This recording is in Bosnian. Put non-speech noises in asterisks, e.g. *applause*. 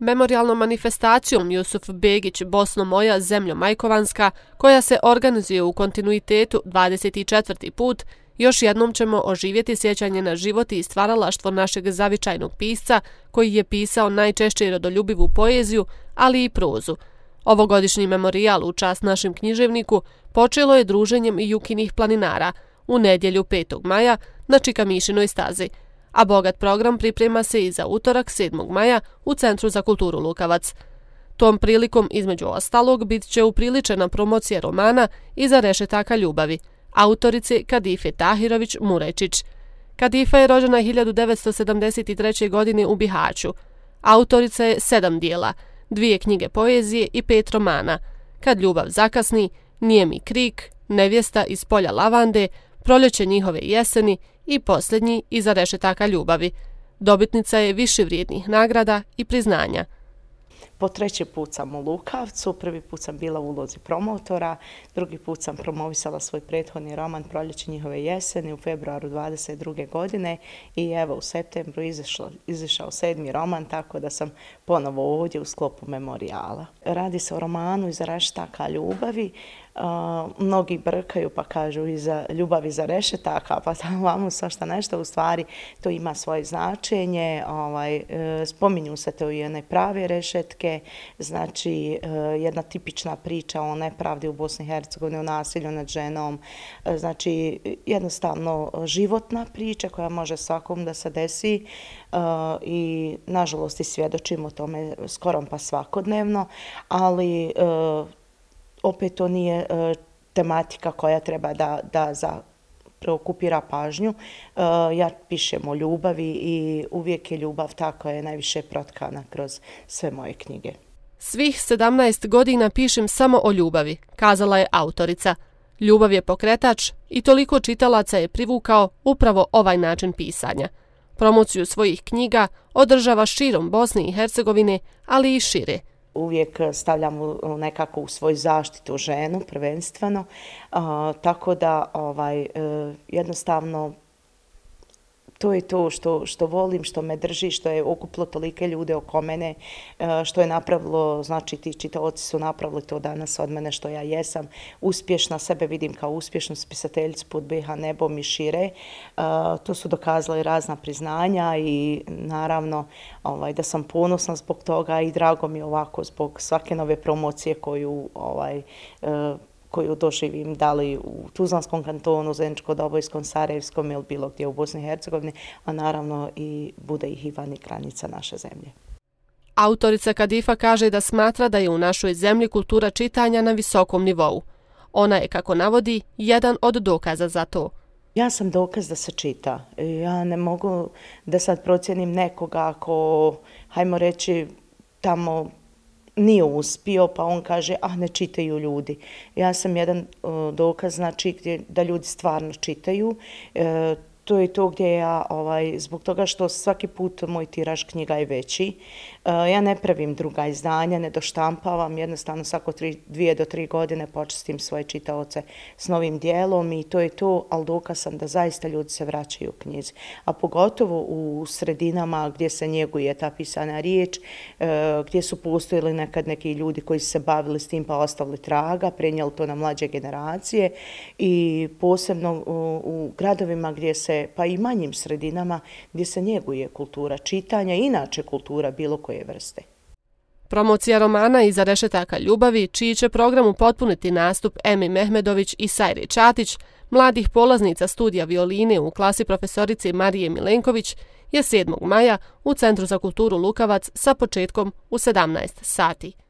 Memorialnom manifestacijom Jusuf Begić Bosno moja zemljo majkovanska, koja se organizuje u kontinuitetu 24. put, još jednom ćemo oživjeti sjećanje na život i stvaralaštvo našeg zavičajnog pisca, koji je pisao najčešće i rodoljubivu poeziju, ali i prozu. Ovogodišnji memorial u čast našem književniku počelo je druženjem i jukinih planinara u nedjelju 5. maja na Čikamišinoj stazi – a bogat program priprema se i za utorak 7. maja u Centru za kulturu Lukavac. Tom prilikom, između ostalog, bit će upriličena promocija romana i za rešetaka ljubavi, autorice Kadife Tahirović Murečić. Kadifa je rođena 1973. godine u Bihaću. Autorica je sedam dijela, dvije knjige poezije i pet romana. Kad ljubav zakasni, nije mi krik, nevjesta iz polja lavande, proljeće njihove jeseni i posljednji iza rešetaka ljubavi. Dobitnica je više vrijednih nagrada i priznanja. Po treći put sam u Lukavcu, prvi put sam bila u ulozi promotora, drugi put sam promovisala svoj prethodni roman Proljeće njihove jeseni u februaru 22. godine i evo u septembru izišao sedmi roman, tako da sam ponovo ovdje u sklopu memorijala. Radi se o romanu iz Raštaka ljubavi, mnogi brkaju pa kažu i za ljubav i za rešetaka, pa tamo *laughs* vam sa šta nešto, u stvari to ima svoje značenje, ovaj, e, spominju se to i one prave rešetke, znači e, jedna tipična priča o nepravdi u Bosni i Hercegovini, o nasilju nad ženom, e, znači jednostavno životna priča koja može svakom da se desi i nažalost i svjedočimo tome skorom pa svakodnevno, ali opet to nije e, tematika koja treba da, da za preokupira pažnju. E, ja pišem o ljubavi i uvijek je ljubav ta koja je najviše protkana kroz sve moje knjige. Svih 17 godina pišem samo o ljubavi, kazala je autorica. Ljubav je pokretač i toliko čitalaca je privukao upravo ovaj način pisanja. Promociju svojih knjiga održava širom Bosne i Hercegovine, ali i šire – uvijek stavljam ono, nekako u svoju zaštitu ženu prvenstveno. Uh, tako da ovaj, e, jednostavno to je to što, što volim, što me drži, što je okuplo tolike ljude oko mene, e, što je napravilo, znači ti čitaoci su napravili to danas od mene što ja jesam. Uspješna sebe vidim kao uspješnu spisateljicu pod BH nebom i šire. E, to su dokazala i razna priznanja i naravno ovaj, da sam ponosna zbog toga i drago mi ovako zbog svake nove promocije koju ovaj, e, koju doživim, da li u Tuzlanskom kantonu, Zenčko-Dobojskom, Sarajevskom ili bilo gdje u Bosni i Hercegovini, a naravno i bude ih i vani granica naše zemlje. Autorica Kadifa kaže da smatra da je u našoj zemlji kultura čitanja na visokom nivou. Ona je, kako navodi, jedan od dokaza za to. Ja sam dokaz da se čita. Ja ne mogu da sad procijenim nekoga ako, hajmo reći, tamo nije uspio, pa on kaže, ah, ne čitaju ljudi. Ja sam jedan uh, dokaz, znači, da ljudi stvarno čitaju. E, to je to gdje ja, ovaj, zbog toga što svaki put moj tiraž knjiga je veći, e, ja ne pravim druga izdanja, ne doštampavam, jednostavno svako tri, dvije do tri godine počestim svoje čitaoce s novim dijelom i to je to, ali dokaz sam da zaista ljudi se vraćaju u knjizi. A pogotovo u sredinama gdje se njeguje ta pisana riječ, e, gdje su postojili nekad neki ljudi koji su se bavili s tim pa ostavili traga, prenijeli to na mlađe generacije i posebno u gradovima gdje se pa i manjim sredinama gdje se njeguje kultura čitanja i inače kultura bilo koje vrste. Promocija romana iza rešetaka ljubavi, čiji će program upotpuniti nastup Emi Mehmedović i Sajri Čatić, mladih polaznica studija violine u klasi profesorice Marije Milenković, je 7. maja u Centru za kulturu Lukavac sa početkom u 17 sati.